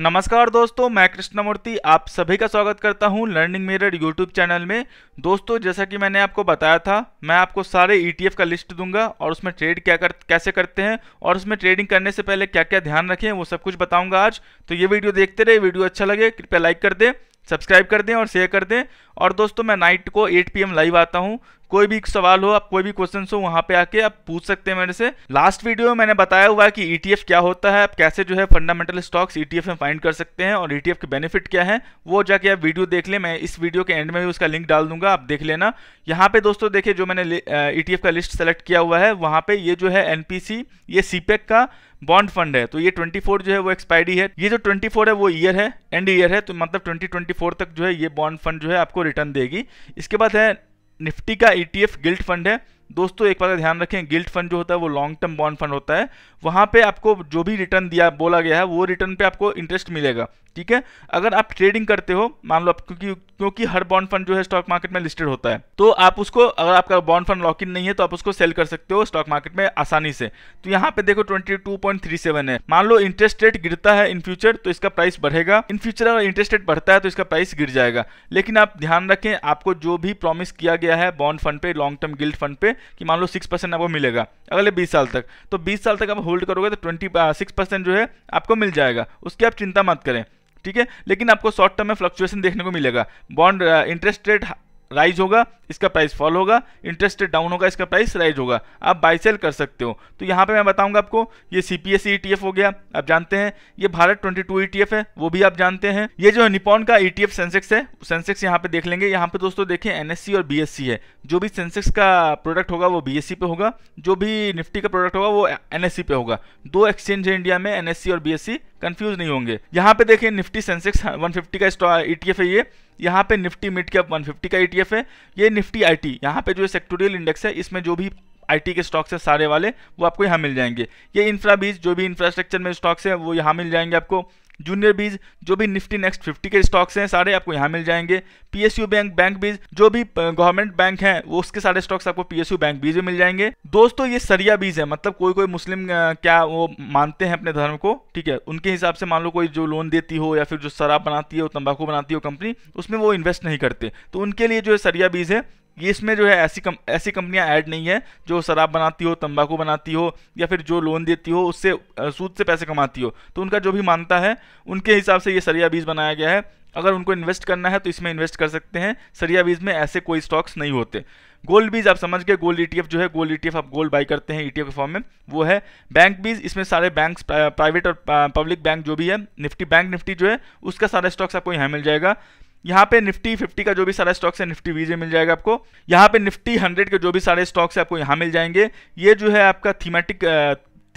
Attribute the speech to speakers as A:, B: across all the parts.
A: नमस्कार दोस्तों मैं कृष्णमूर्ति आप सभी का स्वागत करता हूं लर्निंग मिरर यूट्यूब चैनल में दोस्तों जैसा कि मैंने आपको बताया था मैं आपको सारे ईटीएफ e का लिस्ट दूंगा और उसमें ट्रेड क्या कर कैसे करते हैं और उसमें ट्रेडिंग करने से पहले क्या क्या ध्यान रखें वो सब कुछ बताऊंगा आज तो ये वीडियो देखते रहे वीडियो अच्छा लगे कृपया लाइक कर दें सब्सक्राइब कर दें और शेयर कर दें और दोस्तों मैं नाइट को 8 पीएम लाइव आता हूं कोई भी सवाल हो आप कोई भी क्वेश्चन हो वहां पे आके आप पूछ सकते हैं मेरे से लास्ट वीडियो में मैंने बताया हुआ है कि ईटीएफ e क्या होता है आप कैसे जो है फंडामेंटल स्टॉक्स ईटीएफ में फाइंड कर सकते हैं और ईटीएफ e के बेनिफिट क्या है वो जाके आप वीडियो देख लें मैं इस वीडियो के एंड में भी उसका लिंक डाल दूंगा आप देख लेना यहाँ पे दोस्तों देखिए जो मैंने ईटीएफ e का लिस्ट सेलेक्ट किया हुआ है वहां पे ये जो है एनपीसी ये सीपेक का बॉन्ड फंड है तो ये 24 जो है वो एक्सपायरी है ये जो 24 है वो ईयर है एंड ईयर है तो मतलब 2024 तक जो है ये बॉन्ड फंड जो है आपको रिटर्न देगी इसके बाद है निफ्टी का ईटीएफ e गिल्ट फंड है दोस्तों एक बात का ध्यान रखें गिल्ट फंड जो होता है वो लॉन्ग टर्म बॉन्ड फंड होता है वहाँ पे आपको जो भी रिटर्न दिया बोला गया है वो रिटर्न पे आपको इंटरेस्ट मिलेगा ठीक है अगर आप ट्रेडिंग करते हो मान लो आप क्योंकि क्योंकि हर बॉन्ड फंड जो है स्टॉक मार्केट में लिस्टेड होता है तो आप उसको अगर आपका बॉन्ड फंड लॉक इन नहीं है तो आप उसको सेल कर सकते हो स्टॉक मार्केट में आसानी से तो यहाँ पे देखो 22.37 है मान लो इंटरेस्ट रेट गिरता है इन फ्यूचर तो इसका प्राइस बढ़ेगा इन फ्यूचर अगर इंटरेस्ट रेट बढ़ता है तो इसका प्राइस गिर जाएगा लेकिन आप ध्यान रखें आपको जो भी प्रॉमिस किया गया है बॉन्ड फंड पे लॉन्ग टर्म गिल्ड फंड पे कि मान लो सिक्स परसेंट आपको मिलेगा अगले बीस साल तक तो बीस साल तक आप होल्ड करोगे तो ट्वेंटी सिक्स परसेंट जो है आपको मिल जाएगा उसकी आप चिंता मत करें ठीक है लेकिन आपको शॉर्ट टर्म में फ्लक्चुएशन देखने को मिलेगा बॉन्ड इंटरेस्ट रेट राइज होगा इसका प्राइस फॉल होगा इंटरेस्ट डाउन होगा इसका प्राइस राइज होगा आप बाई सेल कर सकते हो तो यहाँ पे मैं बताऊंगा आपको ये सी पी एस ई हो गया आप जानते हैं ये भारत 22 टू e है वो भी आप जानते हैं ये जो निपॉन का ईटीएफ e सेंसेक्स है सेंसेक्स यहाँ पे देख लेंगे यहाँ पे दोस्तों देखें एनएससी e और बीएससी है जो भी सेंसेक्स का प्रोडक्ट होगा वो बी पे होगा जो भी निफ्टी का प्रोडक्ट होगा वो एन पे होगा दो एक्सचेंज है इंडिया में एनएससी और बी कंफ्यूज नहीं होंगे यहाँ पे देखें निफ्टी सेंसेक्स वन का स्टॉक ईटीएफ है ये यहाँ पे निफ्टी मिड कैप 150 का ईटीएफ e है ये निफ्टी आईटी यहाँ पे जो सेक्टोरियल इंडेक्स है इसमें जो भी आईटी के स्टॉक्स है सारे वाले वो आपको यहाँ मिल जाएंगे ये इंफ्रा बीज जो भी इंफ्रास्ट्रक्चर में स्टॉक्स है वो यहाँ मिल जाएंगे आपको जूनियर बीज जो भी निफ्टी नेक्स्ट फिफ्टी के स्टॉक्स हैं सारे आपको यहाँ मिल जाएंगे पीएसयू बैंक बैंक बीज जो भी गवर्नमेंट बैंक हैं वो उसके सारे स्टॉक्स आपको पीएसयू बैंक बीज में मिल जाएंगे दोस्तों ये सरिया बीज है मतलब कोई कोई मुस्लिम क्या वो मानते हैं अपने धर्म को ठीक है उनके हिसाब से मान लो कोई जो लोन देती हो या फिर जो शराब बनाती हो तंबाकू बनाती हो कंपनी उसमें वो इन्वेस्ट नहीं करते तो उनके लिए जो है सरिया बीज है ये इसमें जो है ऐसी कम, ऐसी कंपनियां ऐड नहीं है जो शराब बनाती हो तंबाकू बनाती हो या फिर जो लोन देती हो उससे सूद से पैसे कमाती हो तो उनका जो भी मानता है उनके हिसाब से ये सरिया बीज बनाया गया है अगर उनको इन्वेस्ट करना है तो इसमें इन्वेस्ट कर सकते हैं सरिया बीज में ऐसे कोई स्टॉक्स नहीं होते गोल्ड बीज आप समझ गए गोल्ड ईटीएफ e जो है गोल्ड ईटीएफ e आप गोल्ड बाई करते हैं ईटीएफ e के फॉर्म में वो है बैंक बीज इसमें सारे बैंक प्राइवेट और पब्लिक बैंक जो भी है निफ्टी बैंक निफ्टी जो है उसका सारा स्टॉक्स आपको यहाँ मिल जाएगा यहाँ पे निफ्टी फिफ्टी का जो भी सारा स्टॉक्स है निफ्टी वीजे मिल जाएगा आपको यहाँ पे निफ्टी हंड्रेड के जो भी सारे स्टॉक्स है आपको यहाँ मिल जाएंगे ये जो है आपका थीमेटिक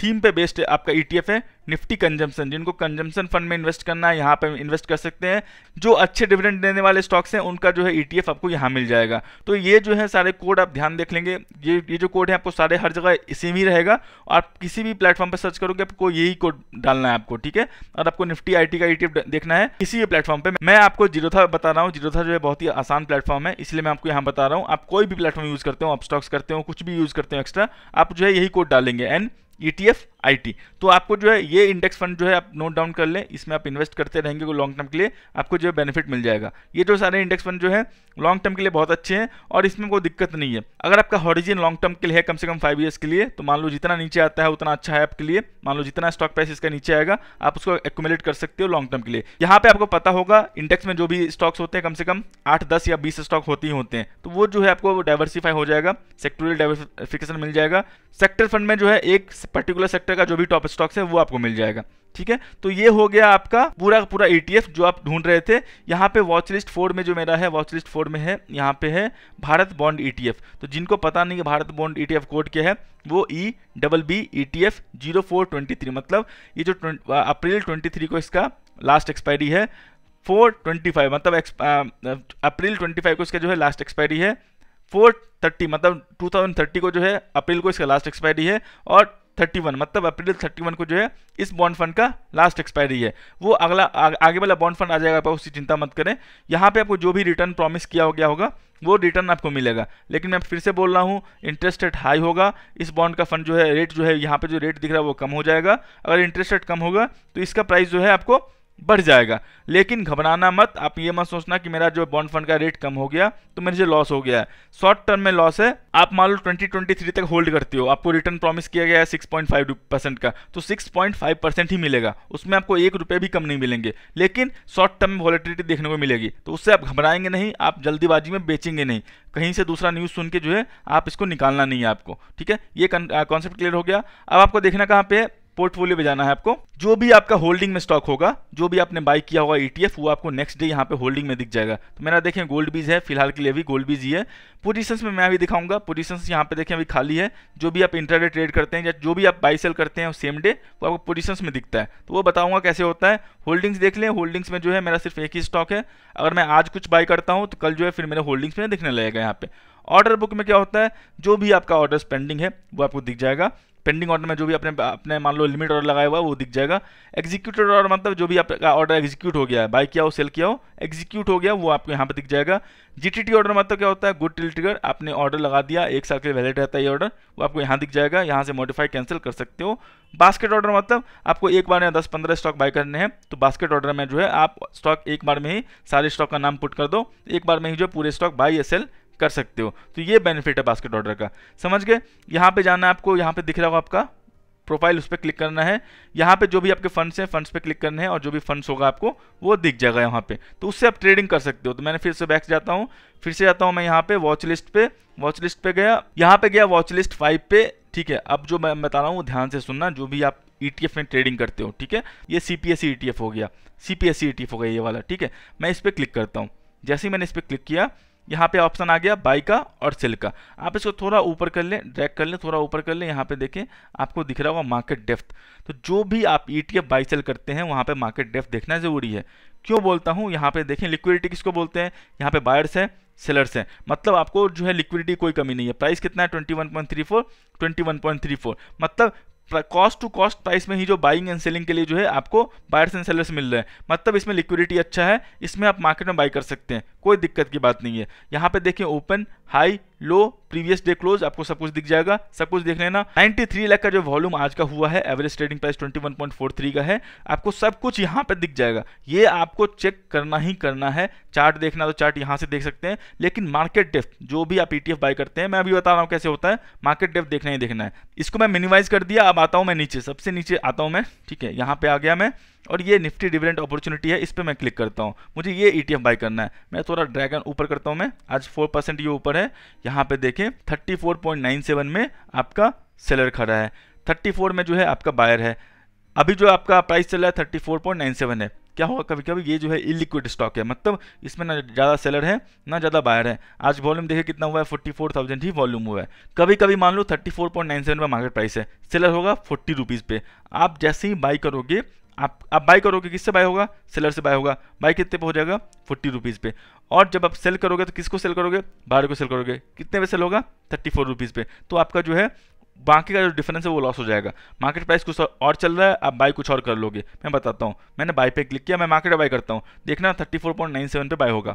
A: थीम पे बेस्ड आपका ईटीएफ e है निफ्टी कंजम्पशन जिनको कंजम्पशन फंड में इन्वेस्ट करना है यहाँ पे इन्वेस्ट कर सकते हैं जो अच्छे डिविडेंड देने वाले स्टॉक्स हैं उनका जो है ईटीएफ e आपको यहाँ मिल जाएगा तो ये जो है सारे कोड आप ध्यान देख लेंगे ये ये जो कोड है आपको सारे हर जगह इसी ही रहेगा आप किसी भी प्लेटफॉर्म पर सर्च करोगे आपको यही कोड डालना है आपको ठीक है और आपको निफ्टी आई का ई e देखना है किसी भी प्लेटफॉर्म पर मैं आपको जीरोथा बता रहा हूँ जीरोथा जो है बहुत ही आसान प्लेटफॉर्म है इसलिए मैं आपको यहाँ बता रहा हूँ आप कोई भी प्लेटफॉर्म यूज़ करते हो आप स्टॉक्स करते हो कुछ भी यूज़ करते हो एक्स्ट्रा आप जो है यही कोड डालेंगे एंड ETF आई तो आपको जो है ये इंडेक्स फंड जो है आप नोट डाउन कर लें इसमें आप इन्वेस्ट करते रहेंगे लॉन्ग टर्म के लिए आपको जो है बेनिफिट मिल जाएगा ये जो सारे इंडेक्स फंड जो है लॉन्ग टर्म के लिए बहुत अच्छे हैं और इसमें कोई दिक्कत नहीं है अगर आपका हॉरिजिन लॉन्ग टर्म के लिए है कम से कम फाइव ईयर्स के लिए तो मान लो जितना नीचे आता है उतना अच्छा है आपके लिए मान लो जितना स्टॉक प्राइस इसका नीचे आएगा आप उसको एकुमुलेट कर सकते हो लॉन्ग टर्म के लिए यहाँ पे आपको पता होगा इंडेक्स में जो भी स्टॉक्स होते हैं कम से कम आठ दस या बीस स्टॉक होते ही होते हैं तो वो जो है आपको डाइवर्सिफाई हो जाएगा सेक्टोरियल डाइवर्सिफिकेशन मिल जाएगा सेक्टर फंड में जो है एक पर्टिकुलर सेक्टर सेक्टर का जो भी टॉप स्टॉक्स है वो आपको मिल जाएगा ठीक है तो ये हो गया आपका पूरा पूरा ईटीएफ e जो आप ढूंढ रहे थे यहाँ पे वॉच लिस्ट फोर में जो मेरा है वॉच लिस्ट फोर में है यहाँ पे है भारत बॉन्ड ईटीएफ e तो जिनको पता नहीं कि भारत बॉन्ड ईटीएफ कोड क्या है वो E double B E T F zero four twenty three मतलब ये जो अप्रैल ट्वेंटी थ्री को इसका लास्ट एक्सपायरी है फोर ट्वेंटी फाइव मतलब अप्रैल ट्वेंटी फाइव को इसका जो है लास्ट एक्सपायरी है फोर थर्टी मतलब टू थाउजेंड थर्टी को जो है अप्रैल को इसका लास्ट एक्सपायरी है और थर्टी वन मतलब अप्रैल थर्टी वन को जो है इस बॉन्ड फंड का लास्ट एक्सपायरी है वो अगला आ, आगे वाला बॉन्ड फंड आ जाएगा आप उसकी चिंता मत करें यहाँ पे आपको जो भी रिटर्न प्रॉमिस किया हो गया होगा वो रिटर्न आपको मिलेगा लेकिन मैं फिर से बोल रहा हूँ इंटरेस्ट रेट हाई होगा इस बॉन्ड का फंड जो है रेट जो है यहाँ पर जो रेट दिख रहा है वो कम हो जाएगा अगर इंटरेस्ट रेट कम होगा तो इसका प्राइस जो है आपको बढ़ जाएगा लेकिन घबराना मत आप ये मत सोचना कि मेरा जो बॉन्ड फंड का रेट कम हो गया तो मेरे से लॉस हो गया है शॉर्ट टर्म में लॉस है आप मान लो ट्वेंटी ट्वेंटी थ्री तक होल्ड करते हो आपको रिटर्न प्रॉमिस किया गया है सिक्स पॉइंट फाइव परसेंट का तो सिक्स पॉइंट फाइव परसेंट ही मिलेगा उसमें आपको एक रुपये भी कम नहीं मिलेंगे लेकिन शॉर्ट टर्म में वॉलेटिलिटी देखने को मिलेगी तो उससे आप घबराएंगे नहीं आप जल्दीबाजी में बेचेंगे नहीं कहीं से दूसरा न्यूज़ सुन के जो है आप इसको निकालना नहीं है आपको ठीक है ये कॉन्सेप्ट क्लियर हो गया अब आपको देखना कहाँ पे है पोर्टफोलियो में जाना है आपको जो भी आपका होल्डिंग में स्टॉक होगा जो भी आपने बाई किया होगा ईटीएफ e वो आपको नेक्स्ट डे यहाँ पे होल्डिंग में दिख जाएगा तो मेरा देखें गोल्ड बीज है फिलहाल के लिए भी गोल्ड बीज ही है पोजिशन में मैं अभी दिखाऊंगा पोजिशन यहाँ पे देखें अभी खाली है जो भी आप इंटरडे ट्रेड करते हैं या जो भी आप बाई सेल करते हैं सेम डे वो आपको पोजिशन में दिखता है तो वो बताऊंगा कैसे होता है होल्डिंग्स देख लें होल्डिंग्स में जो है मेरा सिर्फ एक ही स्टॉक है अगर मैं आज कुछ बाई करता हूँ तो कल जो है फिर मेरे होल्डिंग्स में दिखने लगेगा यहाँ पे ऑर्डर बुक में क्या होता है जो भी आपका ऑर्डर पेंडिंग है वो आपको दिख जाएगा पेंडिंग ऑर्डर में जो भी अपने अपने मान लो लिमिट ऑर्डर लगाया हुआ है वो दिख जाएगा एग्जीक्यूटेड ऑर्डर मतलब जो भी आपका ऑर्डर एग्जीक्यूट हो गया है बाई किया हो सेल किया हो एग्जीक्यूट हो गया वो आपको यहाँ पे दिख जाएगा जीटीटी ऑर्डर मतलब क्या होता है गुड टिल ट्रिगर आपने ऑर्डर लगा दिया एक साल के वैलिड रहता है ये ऑर्डर वो आपको यहाँ दिख जाएगा यहाँ से मॉडिफाई कैंसिल कर सकते हो बास्केट ऑर्डर मतलब आपको एक बार या दस पंद्रह स्टॉक बाय करने हैं तो बास्केट ऑर्डर में जो है आप स्टॉक एक बार में ही सारे स्टॉक का नाम पुट कर दो एक बार में ही जो पूरे स्टॉक बाई या सेल कर सकते हो तो ये बेनिफिट है बास्केट ऑर्डर का समझ गए यहाँ पे जाना है आपको यहाँ पे दिख रहा होगा आपका प्रोफाइल उस पर क्लिक करना है यहाँ पे जो भी आपके फंड्स हैं फंड्स पे क्लिक करने हैं और जो भी फंड्स होगा आपको वो दिख जाएगा यहाँ पे तो उससे आप ट्रेडिंग कर सकते हो तो मैंने फिर से बैक जाता हूँ फिर से जाता हूँ मैं यहाँ पे वॉच लिस्ट पे वॉच लिस्ट पे गया यहाँ पे गया वॉच लिस्ट फाइव पे ठीक है अब जो मैं बता रहा हूँ ध्यान से सुनना जो भी आप ईटीएफ e में ट्रेडिंग करते हो ठीक है ये सीपीएससी ईटीएफ e e हो गया सीपीएससी ईटीएफ हो गया ये वाला ठीक है मैं इस पर क्लिक करता हूँ जैसे ही मैंने इस पर क्लिक किया यहाँ पे ऑप्शन आ गया बाई का और सेल का आप इसको थोड़ा ऊपर कर लें ड्रैग कर लें थोड़ा ऊपर कर लें यहाँ पे देखें आपको दिख रहा होगा मार्केट डेफ्थ तो जो भी आप ई टी बाई सेल करते हैं वहाँ पे मार्केट डेफ्थ देखना ज़रूरी है क्यों बोलता हूँ यहाँ पे देखें लिक्विडिटी किसको बोलते हैं यहाँ पे बायर्स है सेलर्स हैं मतलब आपको जो है लिक्विडिटी कोई कमी नहीं है प्राइस कितना है थ्री फोर मतलब कॉस्ट टू कॉस्ट प्राइस में ही जो बाइंग एंड सेलिंग के लिए जो है आपको बायर्स एंड सेलर्स मिल रहे हैं मतलब इसमें लिक्विडिटी अच्छा है इसमें आप मार्केट में बाई कर सकते हैं कोई दिक्कत की बात नहीं है यहाँ पे देखिए open high low previous day close आपको सब कुछ दिख जाएगा सब कुछ देख लेना 93 लाख का जो वॉल्यूम आज का हुआ है एवरेज ट्रेडिंग प्राइस 21.43 का है आपको सब कुछ यहाँ पे दिख जाएगा ये आपको चेक करना ही करना है चार्ट देखना तो चार्ट यहां से देख सकते हैं लेकिन मार्केट डेफ जो भी आप ईटीएफ e बाय करते हैं मैं अभी बता रहा हूँ कैसे होता है मार्केट डेफ देखना ही देखना है इसको मैं मिनिमाइज कर दिया अब आता हूँ मैं नीचे सबसे नीचे आता हूँ मैं ठीक है यहाँ पे आ गया मैं और ये निफ्टी डिविडेंड अपॉर्चुनिटी है इस पर मैं क्लिक करता हूँ मुझे ये ई e बाई करना है मैं थोड़ा ड्रैगन ऊपर करता हूँ मैं आज फोर परसेंट ये ऊपर है यहाँ पे देखें 34.97 में आपका सेलर खड़ा है 34 में जो है आपका बायर है अभी जो आपका प्राइस चल रहा है 34.97 है क्या होगा कभी कभी ये जो है इलिक्विड स्टॉक है मतलब इसमें ना ज़्यादा सेलर है ना ज़्यादा बायर है आज वॉल्यूम देखे कितना हुआ है फोर्टी फोर थाउजेंड ही वॉल्यूम हुआ है कभी कभी मान लो thirty four point nine seven पर मार्केट प्राइस है सेलर होगा फोर्टी रुपीज़ पे आप जैसे ही बाई करोगे आप आप बाई करोगे किससे बाय होगा सेलर से बाय होगा बाय कितने पे हो जाएगा फोर्टी रुपीज़ पे और जब आप सेल करोगे तो किसको सेल करोगे बाहर को सेल करोगे कितने पे सेल होगा थर्टी फोर रुपीज़ पे तो आपका जो है बाकी का जो डिफरेंस है वो लॉस हो जाएगा मार्केट प्राइस कुछ और चल रहा है आप बाय कुछ और कर लोगे मैं बताता हूँ मैंने बाय पे क्लिक किया मैं मार्केट बाय करता हूँ देखना thirty four point nine seven पे बाय होगा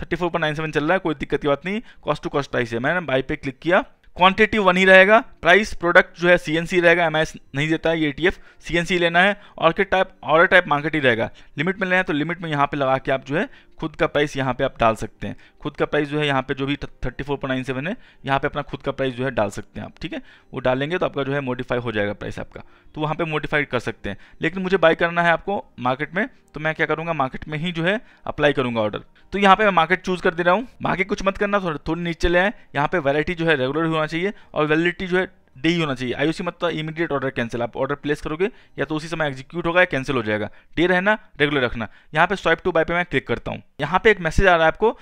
A: thirty four point nine seven चल रहा है कोई दिक्कत की बात नहीं कॉस्ट टू कॉस्ट प्राइस है मैंने बाई पे क्लिक किया क्वांटिटी वन ही रहेगा प्राइस प्रोडक्ट जो है सीएनसी रहेगा एमआईएस नहीं देता है ये ईटीएफ e सीएनसी लेना है ऑर्किड टाइप ऑर्डर टाइप मार्केट ही रहेगा लिमिट में लेना है तो लिमिट में यहाँ पे लगा के आप जो है खुद का प्राइस यहाँ पे आप डाल सकते हैं खुद का प्राइस जो है यहाँ पे जो भी thirty four point nine seven है यहाँ पे अपना खुद का प्राइस जो है डाल सकते हैं आप ठीक है वो डालेंगे तो आपका जो है मॉडिफाई हो जाएगा प्राइस आपका तो वहाँ पे मॉडिफाई कर सकते हैं लेकिन मुझे बाय करना है आपको मार्केट में तो मैं क्या करूँगा मार्केट में ही जो है अप्लाई करूँगा ऑर्डर तो यहाँ पे मैं मार्केट चूज कर दे रहा हूँ बाकी कुछ मत करना थोड़ा थोड़ी नीचे ले आए यहाँ पे वैरायटी जो है रेगुलर होना चाहिए और वैलिडिटी जो है डे ही होना चाहिए आईओसी मतलब इमीडिएट ऑर्डर कैंसिल आप ऑर्डर प्लेस करोगे या तो उसी समय एग्जीक्यूट होगा या कैंसिल हो जाएगा डे रहना रेगुलर रखना यहाँ पे स्वाइप टू बाय पे मैं क्लिक करता हूँ यहाँ पे एक मैसेज आ रहा है आपको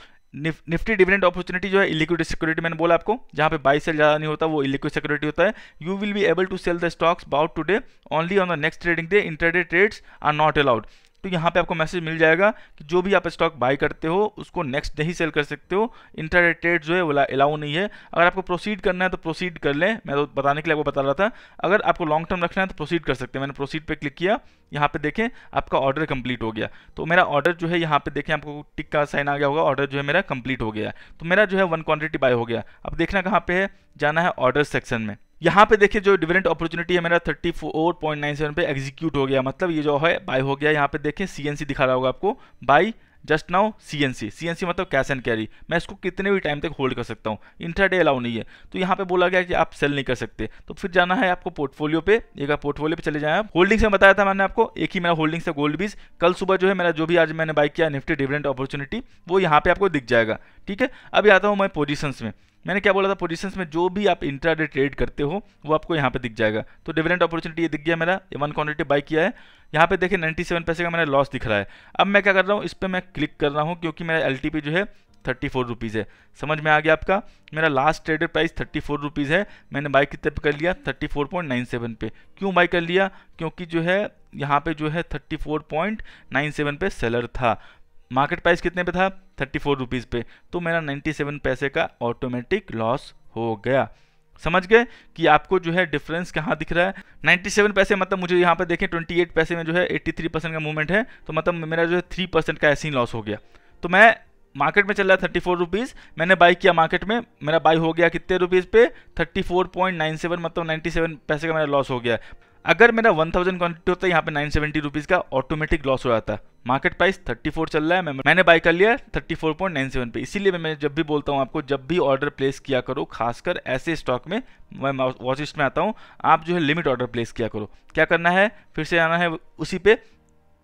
A: निफ्टी डिविडेंट अपॉर्चुनिटी जो है इलिक्विड सिक्योरिटी मैंने बोला आपको जहाँ पे बाई सेल ज़्यादा नहीं होता वो इलिक्विड सिक्योरिटी होता है you will be able to sell the stocks bought today only on the next trading day intraday trades are not allowed तो यहाँ पे आपको मैसेज मिल जाएगा कि जो भी आप स्टॉक बाय करते हो उसको नेक्स्ट नहीं सेल कर सकते हो इंटर ट्रेड जो है वो अलाउ नहीं है अगर आपको प्रोसीड करना है तो प्रोसीड कर लें मैं तो बताने के लिए आपको बता रहा था अगर आपको लॉन्ग टर्म रखना है तो प्रोसीड कर सकते हैं मैंने प्रोसीड पर क्लिक किया यहाँ पर देखें आपका ऑर्डर कंप्लीट हो गया तो मेरा ऑर्डर जो है यहाँ पर देखें आपको टिक का साइन आ गया होगा ऑर्डर जो है मेरा कंप्लीट हो गया तो मेरा जो है वन क्वान्टिटी बाय हो गया अब देखना कहाँ पर है जाना है ऑर्डर सेक्शन में यहाँ पे देखिए जो डिविडेंट अपॉर्चुनिटी है मेरा 34.97 पे एग्जीक्यूट हो गया मतलब ये जो है बाय हो गया यहाँ पे देखिए सीएनसी दिखा रहा होगा आपको buy just now CNC CNC मतलब कैश एंड कैरी मैं इसको कितने भी टाइम तक होल्ड कर सकता हूँ डे अलाउ नहीं है तो यहाँ पे बोला गया कि आप सेल नहीं कर सकते तो फिर जाना है आपको पोर्टफोलियो पे एक पोर्टफोलियो पे चले जाए आप होल्डिंग्स में बताया था मैंने आपको एक ही मेरा होल्डिंग्स है गोल्ड बीज कल सुबह जो है मेरा जो भी आज मैंने बाई किया निफ्टी डिविडेंट अपॉर्चुनिटी वो यहाँ पे आपको दिख जाएगा ठीक है अभी आता हूँ मैं पोजिशन में मैंने क्या बोला था पोजीशंस में जो भी आप इंट्राडे ट्रेड करते हो वो आपको यहाँ पे दिख जाएगा तो डिविडेंट अपॉर्चुनिटी ये दिख गया मेरा ये वन क्वान्टिटी बाई किया है यहाँ पे देखिए 97 पैसे का मैंने लॉस दिख रहा है अब मैं क्या कर रहा हूँ इस पर मैं क्लिक कर रहा हूँ क्योंकि मेरा एल जो है थर्टी फोर रुपीज़ है समझ में आ गया आपका मेरा last traded price thirty four rupees है मैंने बाई कितने पे कर लिया thirty four point nine seven पे क्यों बाई कर लिया क्योंकि जो है यहाँ पे जो है thirty four point nine seven पे सेलर था मार्केट प्राइस कितने पे था थर्टी फोर रुपीज़ पे तो मेरा नाइन्टी सेवन पैसे का ऑटोमेटिक लॉस हो गया समझ गए कि आपको जो है डिफरेंस कहाँ दिख रहा है 97 पैसे मतलब मुझे यहाँ पर देखें 28 पैसे में जो है 83 परसेंट का मूवमेंट है तो मतलब मेरा जो है 3 परसेंट का ऐसे ही लॉस हो गया तो मैं मार्केट में चल रहा है थर्टी फोर रुपीज़ मैंने बाई किया मार्केट में मेरा बाई हो गया कितने रुपीज़ पे thirty four point nine seven मतलब नाइन्टी सेवन पैसे का मेरा लॉस हो गया अगर मेरा 1000 थाउजेंड क्वान्टिटी होता है यहाँ पे नाइन सेवेंटी रुपीज़ का ऑटोमेटिक लॉस हो रहा था मार्केट प्राइस 34 चल रहा है मैं, मैंने बाय कर लिया 34.97 पे इसीलिए मैं जब भी बोलता हूँ आपको जब भी ऑर्डर प्लेस किया करो खासकर ऐसे स्टॉक में मैं वॉच लिस्ट में आता हूँ आप जो है लिमिट ऑर्डर प्लेस किया करो क्या करना है फिर से आना है उसी पे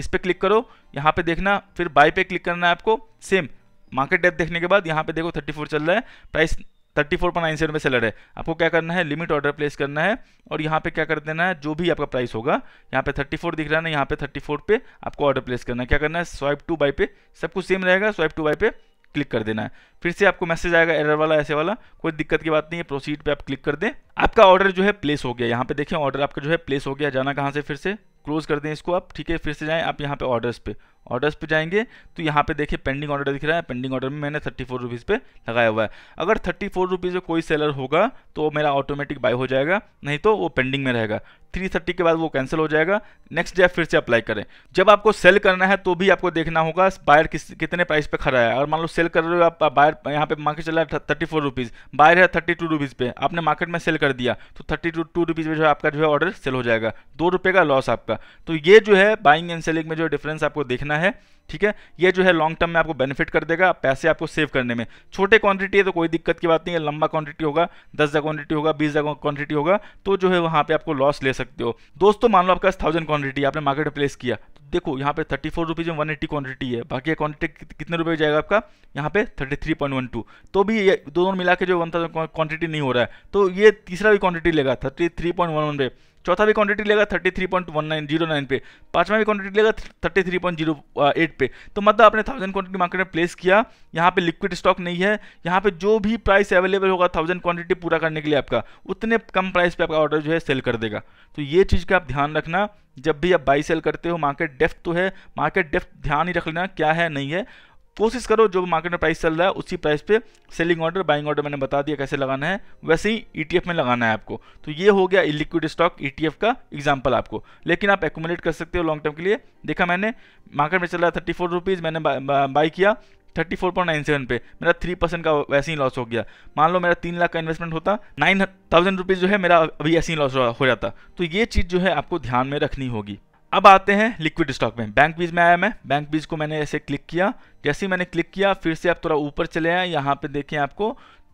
A: इस पर क्लिक करो यहाँ पे देखना फिर बाई पे क्लिक करना है आपको सेम मार्केट डेप देखने के बाद यहाँ पे देखो 34 चल रहा है price thirty four point nine seven seller है आपको क्या करना है लिमिट ऑर्डर प्लेस करना है और यहाँ पे क्या कर देना है जो भी आपका प्राइस होगा यहाँ पे थर्टी फोर दिख रहा है ना यहाँ पे थर्टी फोर पे आपको ऑर्डर प्लेस करना है क्या करना है स्वाइप टू बाई पे सब कुछ सेम रहेगा स्वाइप टू बाई पे क्लिक कर देना है फिर से आपको मैसेज आएगा एरर वाला ऐसे वाला कोई दिक्कत की बात नहीं है प्रोसीड पर आप क्लिक कर दें आपका ऑर्डर जो है प्लेस हो गया यहाँ पे देखें ऑर्डर आपका जो है प्लेस हो गया जाना कहाँ से फिर से क्लोज कर दें इसको आप ठीक है फिर से जाएँ आप यहाँ पे ऑर्डर्स पे ऑर्डर्स पे जाएंगे तो यहाँ पे देखिए पेंडिंग ऑर्डर दिख रहा है पेंडिंग ऑर्डर में मैंने थर्टी फोर रुपीज़ पे लगाया हुआ है अगर थर्टी फोर रुपीज़ में कोई सेलर होगा तो मेरा ऑटोमेटिक बाय हो जाएगा नहीं तो वो पेंडिंग में रहेगा थ्री थर्टी के बाद वो कैंसिल हो जाएगा नेक्स्ट डे फिर से अप्लाई करें जब आपको सेल करना है तो भी आपको देखना होगा बायर किस कितने प्राइस पे खड़ा है अगर मान लो सेल कर रहे हो आप बायर यहाँ पे मार्केट चला है थर्टी फोर रुपीज़ बायर है थर्टी टू रुपीज़ पे आपने मार्केट में सेल कर दिया तो थर्टी टू टू रुपीज़ में जो है आपका जो है ऑर्डर सेल हो जाएगा दो रुपये का लॉस आपका तो ये जो है बाइंग एंड सेलिंग में जो डिफरेंस आपको देखना लेना है ठीक है ये जो है लॉन्ग टर्म में आपको बेनिफिट कर देगा पैसे आपको सेव करने में छोटे क्वांटिटी है तो कोई दिक्कत की बात नहीं है लंबा क्वांटिटी होगा दस हज़ार क्वांटिटी होगा बीस हज़ार क्वांटिटी होगा तो जो है वहां पे आपको लॉस ले सकते हो दोस्तों मान लो आपका थाउजेंड क्वांटिटी आपने मार्केट में प्लेस किया तो देखो यहाँ पे थर्टी फोर रुपीज़ में वन एट्टी क्वांटिटी है बाकी क्वांटिटी कितने रुपये जाएगा आपका यहाँ पे थर्टी तो भी ये दोनों मिला के जो वन क्वांटिटी नहीं हो रहा है तो ये तीसरा भी क्वांटिटी लेगा थर्टी थ्री चौथा भी क्वांटिटी लेगा 33.1909 पे पांचवा भी क्वांटिटी लेगा 33.08 पे तो मतलब आपने थाउजेंड क्वांटिटी मार्केट में प्लेस किया यहाँ पे लिक्विड स्टॉक नहीं है यहाँ पे जो भी प्राइस अवेलेबल होगा थाउजेंड क्वांटिटी पूरा करने के लिए आपका उतने कम प्राइस पे आपका ऑर्डर जो है सेल कर देगा तो ये चीज़ का आप ध्यान रखना जब भी आप बाई सेल करते हो मार्केट डेफ्थ तो है मार्केट डेफ्थ ध्यान ही रख लेना क्या है नहीं है कोशिश करो जो मार्केट में प्राइस चल रहा है उसी प्राइस पे सेलिंग ऑर्डर बाइंग ऑर्डर मैंने बता दिया कैसे लगाना है वैसे ही ई e में लगाना है आपको तो ये हो गया इलिक्विड स्टॉक ई का एग्जाम्पल आपको लेकिन आप एकोमोडेट कर सकते हो लॉन्ग टर्म के लिए देखा मैंने मार्केट में चल रहा है थर्टी फोर रुपीज़ मैंने बाई किया thirty four point nine seven पे मेरा थ्री परसेंट का वैसे ही लॉस हो गया मान लो मेरा तीन लाख का इन्वेस्टमेंट होता नाइन थाउजेंड रुपीज़ जो है मेरा अभी ऐसे ही लॉस हो जाता तो ये चीज़ जो है आपको ध्यान में रखनी होगी अब आते हैं लिक्विड स्टॉक में बैंक बीज में आया मैं बैंक बीज को मैंने ऐसे क्लिक किया जैसे ही मैंने क्लिक किया फिर से आप थोड़ा ऊपर चले आए यहाँ पे देखें आपको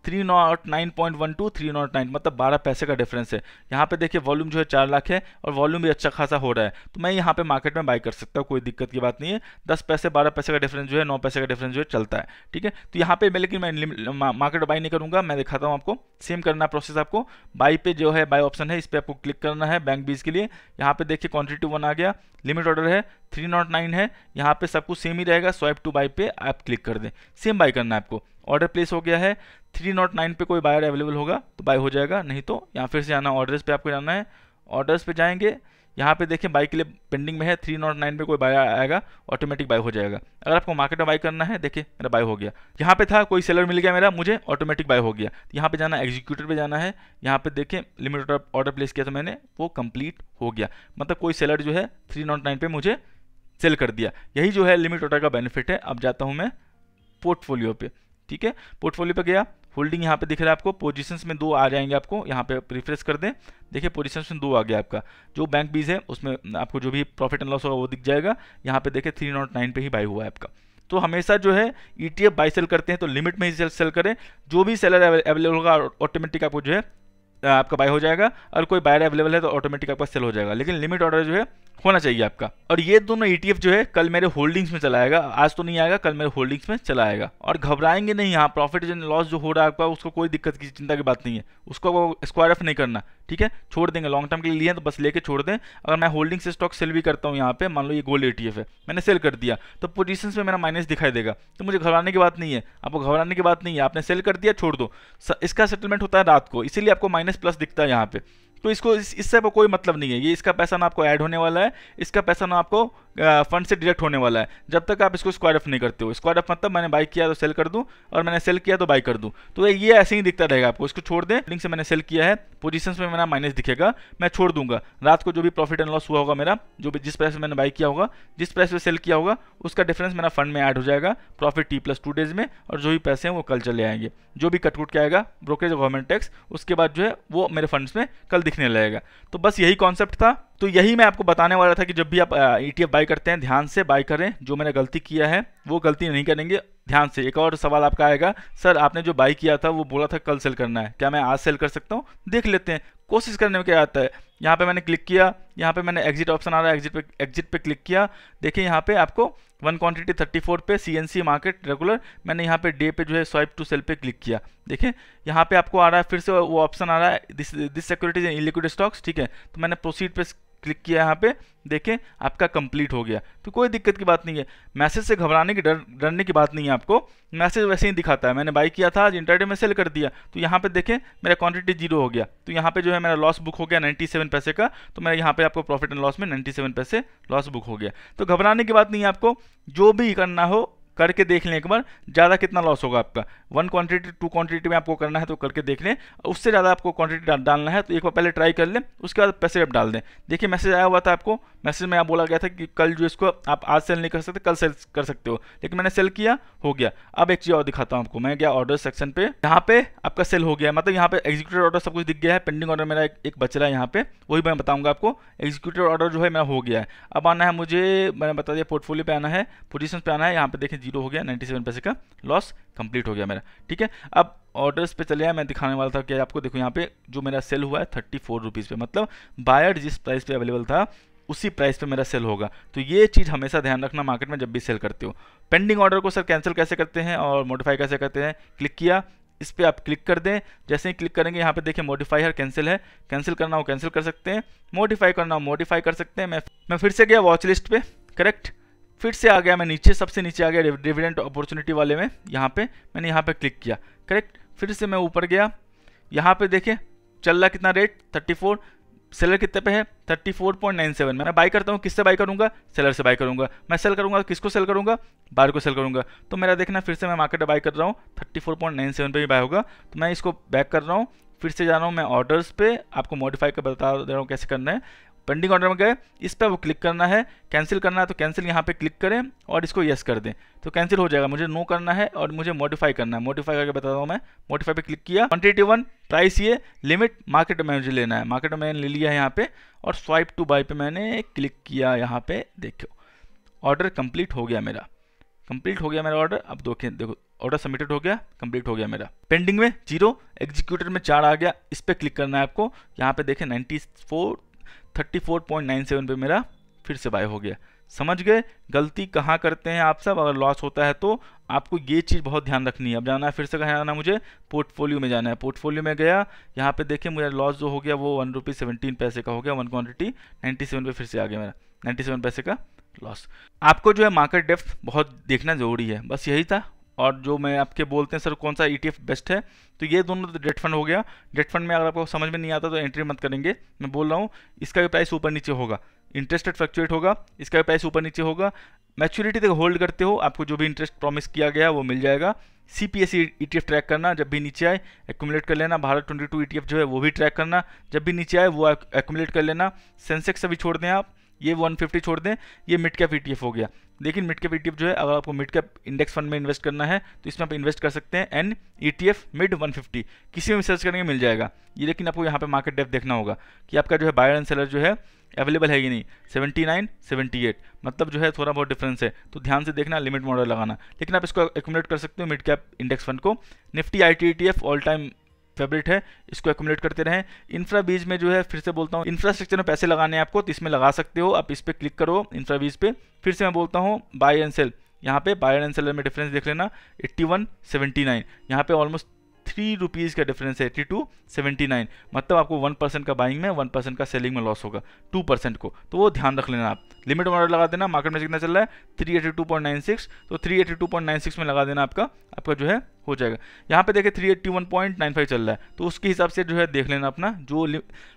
A: three nought nine point one two three nought nine मतलब बारह पैसे का डिफरेंस है यहाँ पे देखिए वॉल्यूम जो है चार लाख है और वॉल्यूम भी अच्छा खासा हो रहा है तो मैं यहाँ पे मार्केट में बाई कर सकता हूँ कोई दिक्कत की बात नहीं है दस पैसे बारह पैसे का डिफरेंस जो है नौ पैसे का डिफरेंस जो है चलता है ठीक है तो यहाँ पे मैं लेकिन मैं मार्केट बाई नहीं करूँगा मैं दिखाता हूँ आपको सेम करना प्रोसेस आपको बाई पे जो है बाई ऑप्शन है इस पर आपको क्लिक करना है बैंक बीज के लिए यहाँ पे देखिए क्वान्टिटी वन आ गया लिमिट ऑर्डर है थ्री नॉट नाइन है यहाँ पे सब कुछ सेम ही रहेगा स्वाइप टू बाई पे आप क्लिक कर दें सेम बाई करना है आपको ऑर्डर प्लेस हो गया है थ्री नॉट नाइन पे कोई बायर अवेलेबल होगा तो बाय हो जाएगा नहीं तो यहाँ फिर से आना ऑर्डर्स पे आपको जाना है ऑर्डर्स पे जाएंगे यहाँ पे देखें बाई के लिए पेंडिंग में है थ्री नॉट नाइन पे कोई बाय आएगा ऑटोमेटिक बाय हो जाएगा अगर आपको मार्केट में बाय करना है देखिए मेरा बाय हो गया यहाँ पे था कोई सेलर मिल गया मेरा मुझे ऑटोमेटिक बाय हो गया यहाँ पे जाना एग्जीक्यूटर पे जाना है यहाँ पे देखें लिमिट ऑर्डर प्लेस किया था मैंने वो कंप्लीट हो गया मतलब कोई सेलर जो है थ्री नॉट नाइन पे मुझे सेल कर दिया यही जो है लिमिट ऑर्डर का बेनिफिट है अब जाता हूँ मैं पोर्टफोलियो पे ठीक है पोर्टफोलियो पे गया होल्डिंग यहाँ पे दिख रहा है आपको पोजीशंस में दो आ जाएंगे आपको यहाँ पे रिफ्रेश कर दें देखिए पोजीशंस में दो आ गया आपका जो बैंक बीज है उसमें आपको जो भी प्रॉफिट एंड लॉस होगा वो दिख जाएगा यहाँ पे देखिए थ्री नॉट नाइन पे ही बाई हुआ है आपका तो हमेशा जो है E T F buy sell करते हैं तो लिमिट में ही सेल सेल करें जो भी सेलर अवेलेबल होगा ऑटोमेटिक आपको जो है आपका बाय हो जाएगा और कोई बायर अवेलेबल है तो ऑटोमेटिक आपका सेल हो जाएगा लेकिन लिमिट ऑर्डर जो है होना चाहिए आपका और ये दोनों ई e जो है कल मेरे होल्डिंग्स में चला आएगा आज तो नहीं आएगा कल मेरे होल्डिंग्स में चला आएगा और घबराएंगे नहीं यहाँ प्रॉफिट जो लॉस जो हो रहा है आपका उसको कोई दिक्कत की चिंता की बात नहीं है उसको स्क्वायर ऑफ नहीं करना ठीक है छोड़ देंगे लॉन्ग टर्म के लिए लिए तो बस लेके छोड़ दें अगर मैं होल्डिंग से स्टॉक सेल भी करता हूँ यहाँ पे मान लो ये गोल्ड ई e है मैंने सेल कर दिया तो पोजिशन में मेरा माइनस दिखाई देगा तो मुझे घबराने की बात नहीं है आपको घबराने की बात नहीं है आपने सेल कर दिया छोड़ दो इसका सेटलमेंट होता है रात को इसीलिए आपको माइनस माइनस प्लस दिखता है यहाँ पे तो इसको इस, इससे कोई मतलब नहीं है ये इसका पैसा ना आपको ऐड होने वाला है इसका पैसा ना आपको फंड से डिडक्ट होने वाला है जब तक आप इसको स्क्वायर ऑफ नहीं करते हो स्क्वायर ऑफ मतलब मैंने बाई किया तो सेल कर दूँ और मैंने सेल किया तो बाई कर दूँ तो ये ऐसे ही दिखता रहेगा आपको इसको छोड़ दें लिंक से मैंने सेल किया है पोजीशन में मेरा माइनस दिखेगा मैं छोड़ दूंगा रात को जो भी प्रॉफिट एंड लॉस हुआ होगा मेरा जो भी जिस प्राइस में मैंने बाई किया होगा जिस प्राइस में सेल किया होगा उसका डिफरेंस मेरा फंड में ऐड हो जाएगा profit T plus two days में और जो भी पैसे हैं वो कल चले आएंगे जो भी कटकुट के आएगा ब्रोकरेज गवर्नमेंट टैक्स उसके बाद जो है वो मेरे फंड्स में कल दिखने लगेगा तो बस यही कॉन्सेप्ट था तो यही मैं आपको बताने वाला था कि जब भी आप ई टी बाई करते हैं ध्यान से बाई करें जो मैंने गलती किया है वो गलती नहीं करेंगे ध्यान से एक और सवाल आपका आएगा सर आपने जो बाई किया था वो बोला था कल सेल करना है क्या मैं आज सेल कर सकता हूँ देख लेते हैं कोशिश करने में क्या आता है यहाँ पे मैंने क्लिक किया यहाँ पे मैंने एग्जिट ऑप्शन आ रहा है एग्जिट पे एग्जिट पे क्लिक किया देखिए यहाँ पे आपको वन क्वांटिटी फोर पे सी मार्केट रेगुलर मैंने यहाँ पे डे पे जो है स्वाइप टू सेल पे क्लिक किया देखिए यहाँ पे आपको आ रहा है फिर से वो ऑप्शन आ रहा है this this securities illiquid stocks ठीक है तो मैंने प्रोसीड पे क्लिक किया यहाँ पे देखें आपका कंप्लीट हो गया तो कोई दिक्कत की बात नहीं है मैसेज से घबराने की डर डरने की बात नहीं है आपको मैसेज वैसे ही दिखाता है मैंने बाई किया था आज इंटरडे में सेल कर दिया तो यहाँ पे देखें मेरा क्वांटिटी जीरो हो गया तो यहाँ पे जो है मेरा लॉस बुक हो गया 97 पैसे का तो मैं यहाँ पर आपको प्रॉफिट एंड लॉस में नाइन्टी पैसे लॉस बुक हो गया तो घबराने की बात नहीं है आपको जो भी करना हो करके देख लें एक बार ज़्यादा कितना लॉस होगा आपका वन क्वांटिटी टू क्वांटिटी में आपको करना है तो करके देख लें उससे ज़्यादा आपको क्वांटिटी डालना है तो एक बार पहले ट्राई कर लें उसके बाद पैसे आप डाल दें देखिए मैसेज आया हुआ था आपको मैसेज में आप बोला गया था कि कल जो इसको आप आज सेल नहीं कर सकते कल सेल कर सकते हो लेकिन मैंने सेल किया हो गया अब एक चीज़ और दिखाता हूँ आपको मैं गया ऑर्डर सेक्शन पर यहाँ पर आपका सेल हो गया मतलब यहाँ पर एग्जीक्यूटिव ऑर्डर सब कुछ दिख गया है पेंडिंग ऑर्डर मेरा एक, बच रहा है यहाँ पर वही मैं बताऊँगा आपको एग्जीक्यूटिव ऑर्डर जो है मेरा हो गया है अब आना है मुझे मैंने बता दिया पोर्टफोलियो पर आना है पोजिशन पर आना है यहाँ पे देखिए जीरो हो गया 97 पैसे का लॉस कंप्लीट हो गया मेरा ठीक है अब ऑर्डर्स पे चले आया मैं दिखाने वाला था कि आपको देखो यहाँ पे जो मेरा सेल हुआ है थर्टी फोर रुपीज़ पे मतलब बायर जिस प्राइस पे अवेलेबल था उसी प्राइस पे मेरा सेल होगा तो ये चीज़ हमेशा ध्यान रखना मार्केट में जब भी सेल करते हो पेंडिंग ऑर्डर को सर कैंसिल कैसे करते हैं और मॉडिफाई कैसे करते हैं क्लिक किया इस पर आप क्लिक कर दें जैसे ही क्लिक करेंगे यहाँ पे देखिए मॉडिफाई हर कैंसिल है कैंसिल करना हो कैंसिल कर सकते हैं मॉडिफाई करना हो मॉडिफाई कर सकते हैं मैं मैं फिर से गया वॉच लिस्ट पर करेक्ट फिर से आ गया मैं नीचे सबसे नीचे आ गया डिविडेंट अपॉर्चुनिटी वाले में यहाँ पे मैंने यहाँ पे क्लिक किया करेक्ट फिर से मैं ऊपर गया यहाँ पे देखें चल रहा कितना रेट 34 सेलर कितने पे है 34.97 मैं बाई करता हूँ किससे बाई करूँगा सेलर से बाई करूँगा मैं सेल करूँगा किसको सेल करूँगा बार को सेल करूँगा तो मेरा देखना फिर से मैं मार्केट बाई कर रहा हूँ 34.97 पे भी बाय होगा तो मैं इसको बैक कर रहा हूँ फिर से जा रहा हूँ मैं ऑर्डर्स पे आपको मॉडिफाई कर बता दे रहा हूँ कैसे करना है पेंडिंग ऑर्डर में गए इस पर वो क्लिक करना है कैंसिल करना है तो कैंसिल यहाँ पे क्लिक करें और इसको येस कर दें तो कैंसिल हो जाएगा मुझे नो करना है और मुझे मॉडिफाई करना है मॉडिफाई करके बताता हूँ मैं मॉडिफाई पे क्लिक किया क्वान्टिटी वन प्राइस ये लिमिट मार्केट में मुझे लेना है मार्केट में मैंने ले लिया है यहाँ पर और स्वाइप टू बाई पर मैंने क्लिक किया यहाँ पे देखो ऑर्डर कंप्लीट हो गया मेरा कंप्लीट हो गया मेरा ऑर्डर अब दो देखो ऑर्डर सबमिटेड हो गया कंप्लीट हो गया मेरा पेंडिंग में जीरो एग्जीक्यूटेड में चार आ गया इस पर क्लिक करना है आपको यहाँ पे देखें ninety four thirty four point nine seven मेरा फिर से बाय हो गया समझ गए गलती कहाँ करते हैं आप सब अगर लॉस होता है तो आपको ये चीज़ बहुत ध्यान रखनी है अब जाना है फिर से कहाँ जाना मुझे पोर्टफोलियो में जाना है पोर्टफोलियो में गया यहाँ पे देखिए मुझे लॉस जो हो गया वो वन रुपी सेवेंटीन पैसे का हो गया वन क्वान्टिटी नाइन्टी सेवन पर फिर से आ गया मेरा नाइन्टी सेवन पैसे का लॉस आपको जो है मार्केट डेफ्थ बहुत देखना ज़रूरी है बस यही था और जो मैं आपके बोलते हैं सर कौन सा ई e बेस्ट है तो ये दोनों डेट तो फंड हो गया डेट फंड में अगर आपको समझ में नहीं आता तो एंट्री मत करेंगे मैं बोल रहा हूँ इसका भी प्राइस ऊपर नीचे होगा इंटरेस्ट रेट फ्लक्चुएट होगा इसका भी प्राइस ऊपर नीचे होगा मैच्योरिटी तक होल्ड करते हो आपको जो भी इंटरेस्ट प्रॉमिस किया गया वो मिल जाएगा सी पी एस ट्रैक करना जब भी नीचे आए एकुमुलेट कर लेना भारत ट्वेंटी टू ई जो है वो भी ट्रैक करना जब भी नीचे आए वो एक्यूमलेट कर लेना सेंसेक्स अभी छोड़ दें आप ये 150 छोड़ दें ये मिड कैप ई हो गया लेकिन मिड कैप ई जो है अगर आपको मिड कैप इंडेक्स फंड में इन्वेस्ट करना है तो इसमें आप इन्वेस्ट कर सकते हैं एन ई टी मिड 150 किसी में सर्च करेंगे मिल जाएगा ये लेकिन आपको यहाँ पे मार्केट डेप देखना होगा कि आपका जो है बायर एंड सेलर जो है अवेलेबल है कि नहीं 79, 78 मतलब जो है थोड़ा बहुत डिफरेंस है तो ध्यान से देखना लिमिट मॉडल लगाना लेकिन आप इसको एकोमोडेट कर सकते हो मिड कैप इंडेक्स फंड को Nifty I T all time favourite है इसको एकोमोलेट करते रहें इंफ्रा बीज में जो है फिर से बोलता हूँ इंफ्रास्ट्रक्चर में पैसे लगाने हैं आपको तो इसमें लगा सकते हो आप इस पर क्लिक करो इंफ्रा बीज पे फिर से मैं बोलता हूँ बाय एंड सेल यहाँ पे बायर एंड सेलर में डिफरेंस देख लेना एट्टी वन सेवेंटी नाइन यहाँ पे ऑलमोस्ट थ्री रुपीज़ का डिफरेंस है एट्टी टू सेवेंटी नाइन मतलब आपको वन परसेंट का बाइंग में वन परसेंट का सेलिंग में लॉस होगा टू परसेंट को तो वो ध्यान रख लेना आप लिमिट ऑर्डर लगा देना मार्केट में कितना चल रहा है three eighty two point nine six तो three eighty two point nine six में लगा देना आपका आपका जो है हो जाएगा यहाँ पे देखिए three eighty one point nine five चल रहा है तो उसके हिसाब से जो है देख लेना अपना जो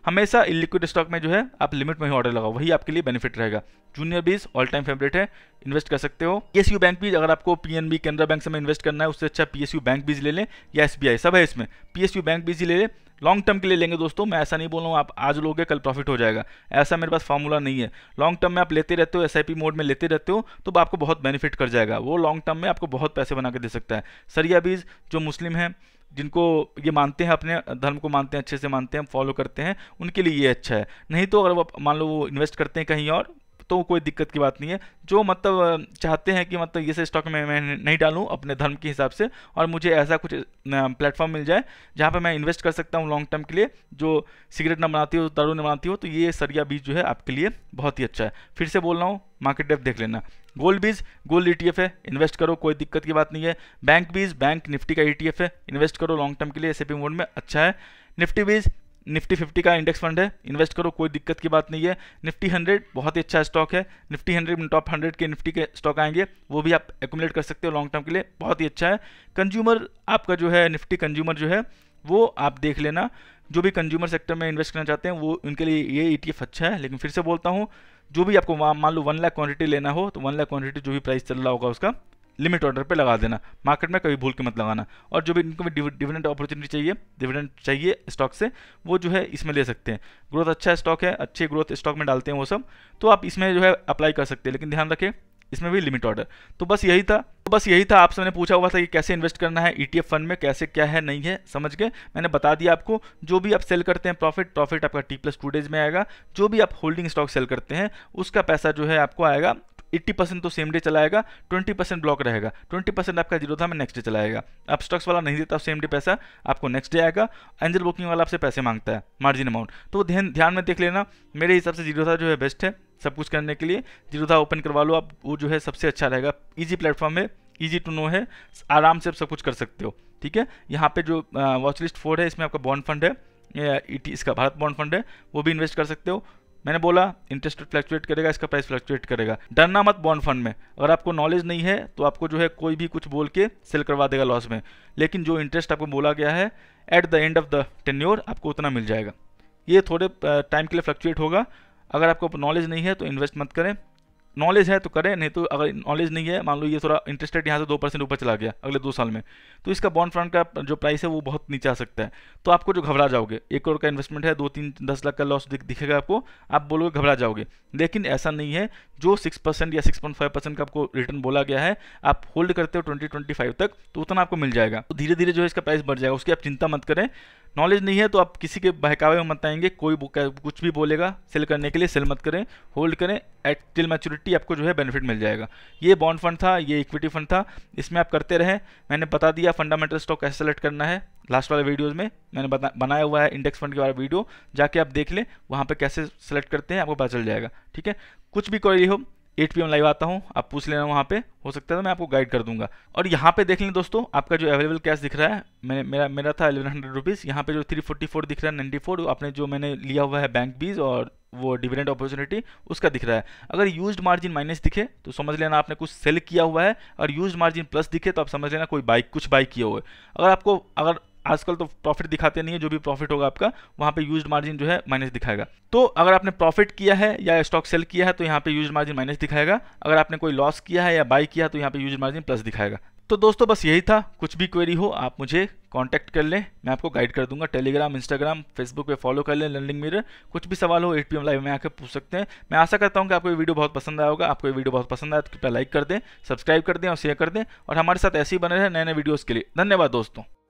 A: हमेशा इलिक्विड स्टॉक में जो है आप लिमिट में ही ऑर्डर लगाओ वही आपके लिए बेनिफिट रहेगा junior BeES all time favourite है इन्वेस्ट कर सकते हो पीएसयू बैंक भी अगर आपको पीएनबी केनरा बैंक से में इन्वेस्ट करना है उससे अच्छा पीएसयू बैंक बीज ले लें या आई सब है इसमें पीएसयू बैंक बीज ले लें लॉन्ग टर्म के लिए लेंगे दोस्तों मैं ऐसा नहीं बोल रहा हूँ आप आज लोगे कल प्रॉफिट हो जाएगा ऐसा मेरे पास फॉर्मूला नहीं है लॉन्ग टर्म में आप लेते रहते हो एस मोड में लेते रहते हो तो आपको बहुत बेनिफिट कर जाएगा वो लॉन्ग टर्म में आपको बहुत पैसे बना के दे सकता है सरिया बीज जो मुस्लिम हैं जिनको ये मानते हैं अपने धर्म को मानते हैं अच्छे से मानते हैं फॉलो करते हैं उनके लिए ये अच्छा है नहीं तो अगर वो मान लो वो इन्वेस्ट करते हैं कहीं और तो कोई दिक्कत की बात नहीं है जो मतलब चाहते हैं कि मतलब ये स्टॉक में मैं नहीं डालूँ अपने धर्म के हिसाब से और मुझे ऐसा कुछ प्लेटफॉर्म मिल जाए जहाँ पर मैं इन्वेस्ट कर सकता हूँ लॉन्ग टर्म के लिए जो सिगरेट न बनाती हो दारू न बनाती हो तो ये सरिया बीज जो है आपके लिए बहुत ही अच्छा है फिर से बोल रहा हूँ मार्केट डेप देख लेना gold BeES gold E e है इन्वेस्ट करो कोई दिक्कत की बात नहीं है बैंक बीज बैंक निफ्टी का ई e है इन्वेस्ट करो लॉन्ग टर्म के लिए एस मोड में अच्छा है निफ्टी बीज निफ्टी फिफ्टी का इंडेक्स फंड है इन्वेस्ट करो कोई दिक्कत की बात नहीं है निफ्टी हंड्रेड बहुत ही अच्छा स्टॉक है निफ्टी हंड्रेड में टॉप हंड्रेड के निफ्टी के स्टॉक आएंगे वो भी आप एकोमलेट कर सकते हो लॉन्ग टर्म के लिए बहुत ही अच्छा है कंज्यूमर आपका जो है निफ्टी कंज्यूमर जो है वो आप देख लेना जो भी कंज्यूमर सेक्टर में इन्वेस्ट करना चाहते हैं वो उनके लिए ये ई e अच्छा है लेकिन फिर से बोलता हूँ जो भी आपको मान लो वन लाख क्वान्टिटी लेना हो तो वन लाख क्वान्टिटी जो भी प्राइस चल रहा होगा उसका लिमिट ऑर्डर पे लगा देना मार्केट में कभी भूल के मत लगाना और जो भी इनको डिविडेंट अपॉर्चुनिटी चाहिए डिविडेंट चाहिए स्टॉक से वो जो है इसमें ले सकते हैं ग्रोथ अच्छा स्टॉक है अच्छे ग्रोथ स्टॉक में डालते हैं वो सब तो आप इसमें जो है अप्लाई कर सकते हैं लेकिन ध्यान रखें इसमें भी लिमिट ऑर्डर तो बस यही था तो बस यही था आप सबने पूछा हुआ था कि कैसे इन्वेस्ट करना है ईटीएफ e फंड में कैसे क्या है नहीं है समझ गए मैंने बता दिया आपको जो भी आप सेल करते हैं प्रॉफिट प्रॉफिट आपका टी प्लस टू डेज में आएगा जो भी आप होल्डिंग स्टॉक सेल करते हैं उसका पैसा जो है आपको आएगा एट्टी परसेंट तो सेम डे चलाएगा ट्वेंटी परसेंट ब्लॉक रहेगा ट्वेंटी परसेंट आपका जीरो था मैं नेक्स्ट डे चलाएगा आप स्टॉक्स वाला नहीं देता सेम डे पैसा आपको नेक्स्ट डे आएगा एंजल बुकिंग वाला आपसे पैसे मांगता है मार्जिन अमाउंट तो ध्यान ध्यान में देख लेना मेरे हिसाब से जीरो था जो है बेस्ट है सब कुछ करने के लिए जीरो था ओपन करवा लो आप वो जो है सबसे अच्छा रहेगा ईजी प्लेटफॉर्म है ईजी टू नो है आराम से आप सब कुछ कर सकते हो ठीक है यहाँ पे जो वॉच लिस्ट फोर है इसमें आपका बॉन्ड फंड है ई e इसका भारत बॉन्ड फंड है वो भी इन्वेस्ट कर सकते हो मैंने बोला इंटरेस्ट फ्लक्चुएट करेगा इसका प्राइस फ्लक्चुएट करेगा डरना मत बॉन्ड फंड में अगर आपको नॉलेज नहीं है तो आपको जो है कोई भी कुछ बोल के सेल करवा देगा लॉस में लेकिन जो इंटरेस्ट आपको बोला गया है at the end of the tenure आपको उतना मिल जाएगा ये थोड़े टाइम के लिए फ्लक्चुएट होगा अगर आपको नॉलेज नहीं है तो इन्वेस्ट मत करें नॉलेज है तो करें नहीं तो अगर नॉलेज नहीं है मान लो ये थोड़ा इंटरेस्ट रेट यहाँ से दो परसेंट ऊपर चला गया अगले दो साल में तो इसका बॉन्ड फ्रंट का जो प्राइस है वो बहुत नीचे आ सकता है तो आपको जो घबरा जाओगे एक करोड़ का इन्वेस्टमेंट है दो तीन दस लाख का लॉस दिख, दिखेगा आपको आप बोलोगे घबरा जाओगे लेकिन ऐसा नहीं है जो सिक्स परसेंट या सिक्स पॉइंट फाइव परसेंट का आपको रिटर्न बोला गया है आप होल्ड करते हो ट्वेंटी ट्वेंटी फाइव तक तो उतना आपको मिल जाएगा तो धीरे धीरे जो है इसका प्राइस बढ़ जाएगा उसकी आप चिंता मत करें नॉलेज नहीं है तो आप किसी के बहकावे में मत आएंगे कोई कुछ भी बोलेगा सेल करने के लिए सेल मत करें होल्ड करें एट टिल मैच्योरिटी आपको जो है बेनिफिट मिल जाएगा ये बॉन्ड फंड था ये इक्विटी फंड था इसमें आप करते रहें मैंने बता दिया फंडामेंटल स्टॉक कैसे सेलेक्ट करना है लास्ट वाले वीडियोज़ में मैंने बता, बनाया हुआ है इंडेक्स फंड के बारे में वीडियो जाके आप देख लें वहाँ पर कैसे सेलेक्ट करते हैं आपको पता चल जाएगा ठीक है कुछ भी क्वेरी हो एट पी एम लाइव आता हूँ आप पूछ लेना वहाँ पे हो सकता है तो मैं आपको गाइड कर दूंगा और यहाँ पे देख लें दोस्तों आपका जो अवेलेबल कैश दिख रहा है मैंने मेरा मेरा था एलेवन हंड्रेड रुपीज़ यहाँ पे जो थ्री फोर्टी फोर दिख रहा है नाइन्टी फोर आपने जो मैंने लिया हुआ है बैंक बीज और वो डिविडेंड अपॉर्चुनिटी उसका दिख रहा है अगर यूज मार्जिन माइनस दिखे तो समझ लेना आपने कुछ सेल किया हुआ है और यूज मार्जिन प्लस दिखे तो आप समझ लेना कोई बाइक कुछ बाइक किया हुआ है अगर आपको अगर आजकल तो प्रॉफिट दिखाते नहीं है जो भी प्रॉफिट होगा आपका वहां पे यूज्ड मार्जिन जो है माइनस दिखाएगा तो अगर आपने प्रॉफिट किया है या स्टॉक सेल किया है तो यहाँ पे यूज्ड मार्जिन माइनस दिखाएगा अगर आपने कोई लॉस किया है या बाई किया तो यहाँ पे यूज्ड मार्जिन प्लस दिखाएगा तो दोस्तों बस यही था कुछ भी क्वेरी हो आप मुझे कांटेक्ट कर लें मैं आपको गाइड कर दूंगा टेलीग्राम इंस्टाग्राम फेसबुक पे फॉलो कर लें लर्निंग मिरर कुछ भी सवाल हो एट पी लाइव में आकर पूछ सकते हैं मैं आशा करता हूँ कि आपको ये वीडियो बहुत पसंद आया होगा आपको ये वीडियो बहुत पसंद आया तो कृपया लाइक कर दें सब्सक्राइब कर दें और शेयर कर दें और हमारे साथ ऐसे ही बने रहे नए नए वीडियोज़ के लिए धन्यवाद दोस्तों